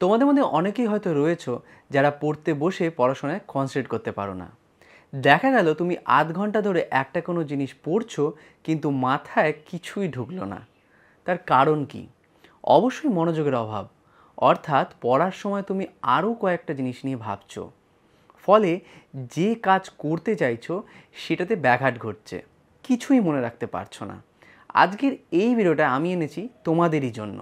তোমাদের মধ্যে অনেকেই হয়তো রয়েছো যারা পড়তে বসে পড়াশোনায় কনসেন্ট্রেট করতে পারো না দেখা গেল তুমি আধ ঘন্টা ধরে একটা কোনো জিনিস পড়ছো কিন্তু মাথায় কিছুই ঢুকলো না তার কারণ কি অবশ্যই মনোযোগের অভাব অর্থাৎ পড়ার সময় তুমি আরও কয়েকটা জিনিস নিয়ে ভাবছো ফলে যে কাজ করতে চাইছো সেটাতে ব্যাঘাত ঘটছে কিছুই মনে রাখতে পারছো না আজকের এই ভিডিওটা আমি এনেছি তোমাদেরই জন্য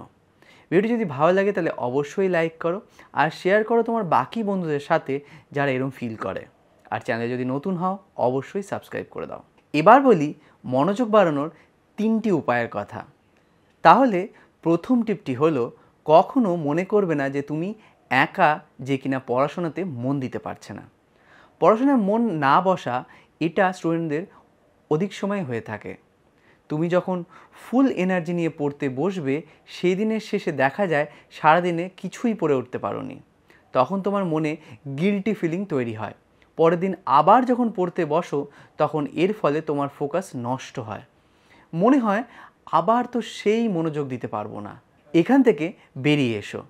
ভিডিও যদি ভালো লাগে তাহলে অবশ্যই লাইক করো আর শেয়ার করো তোমার বাকি বন্ধুদের সাথে যারা এরম ফিল করে আর চ্যানেলে যদি নতুন হও অবশ্যই সাবস্ক্রাইব করে দাও এবার বলি মনোযোগ বাড়ানোর তিনটি উপায়ের কথা তাহলে প্রথম টিপটি হলো কখনো মনে করবে না যে তুমি একা যে কিনা পড়াশোনাতে মন দিতে পারছে না পড়াশোনায় মন না বসা এটা স্টুডেন্টদের অধিক সময় হয়ে থাকে তুমি যখন ফুল এনার্জি নিয়ে পড়তে বসবে সেই দিনের শেষে দেখা যায় সারাদিনে কিছুই পড়ে উঠতে পারোনি তখন তোমার মনে গিলটি ফিলিং তৈরি হয় পরের দিন আবার যখন পড়তে বসো তখন এর ফলে তোমার ফোকাস নষ্ট হয় মনে হয় আবার তো সেই মনোযোগ দিতে পারবো না এখান থেকে বেরিয়ে এসো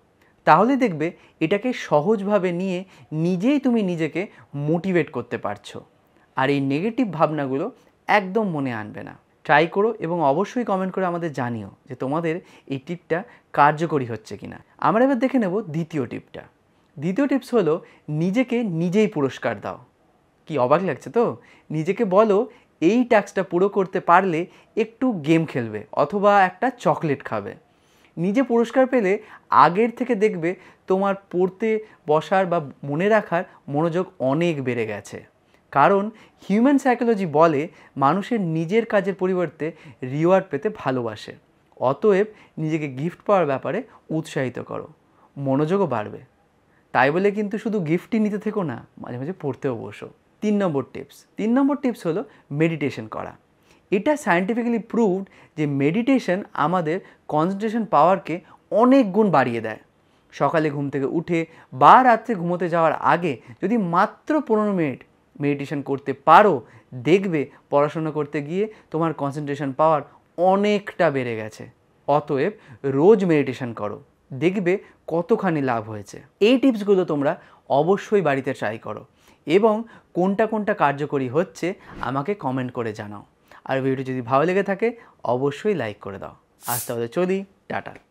তাহলে দেখবে এটাকে সহজভাবে নিয়ে নিজেই তুমি নিজেকে মোটিভেট করতে পারছো আর এই নেগেটিভ ভাবনাগুলো একদম মনে আনবে না ট্রাই করো এবং অবশ্যই কমেন্ট করে আমাদের জানিও যে তোমাদের এই টিপটা কার্যকরী হচ্ছে কিনা আমরা এবার দেখে নেব দ্বিতীয় টিপটা দ্বিতীয় টিপস হলো নিজেকে নিজেই পুরস্কার দাও কি অবাক লাগছে তো নিজেকে বলো এই টাস্কটা পুরো করতে পারলে একটু গেম খেলবে অথবা একটা চকলেট খাবে নিজে পুরস্কার পেলে আগের থেকে দেখবে তোমার পড়তে বসার বা মনে রাখার মনোযোগ অনেক বেড়ে গেছে কারণ হিউম্যান সাইকোলজি বলে মানুষের নিজের কাজের পরিবর্তে রিওয়ার্ড পেতে ভালোবাসে অতএব নিজেকে গিফট পাওয়ার ব্যাপারে উৎসাহিত করো মনোযোগও বাড়বে তাই বলে কিন্তু শুধু গিফটই নিতে থেকো না মাঝে মাঝে পড়তেও বসো তিন নম্বর টিপস তিন নম্বর টিপস হলো মেডিটেশন করা এটা সায়েন্টিফিক্যালি প্রুভড যে মেডিটেশন আমাদের কনসেন্ট্রেশন পাওয়ারকে অনেক গুণ বাড়িয়ে দেয় সকালে ঘুম থেকে উঠে বা রাত্রে ঘুমোতে যাওয়ার আগে যদি মাত্র পনেরো মিনিট মেডিটেশন করতে পারো দেখবে পড়াশোনা করতে গিয়ে তোমার কনসেন্ট্রেশন পাওয়ার অনেকটা বেড়ে গেছে অতএব রোজ মেডিটেশন করো দেখবে কতখানি লাভ হয়েছে এই টিপসগুলো তোমরা অবশ্যই বাড়িতে ট্রাই করো এবং কোনটা কোনটা কার্যকরী হচ্ছে আমাকে কমেন্ট করে জানাও আর ভিডিও যদি ভালো লেগে থাকে অবশ্যই লাইক করে দাও আজ তাহলে চলি টাটা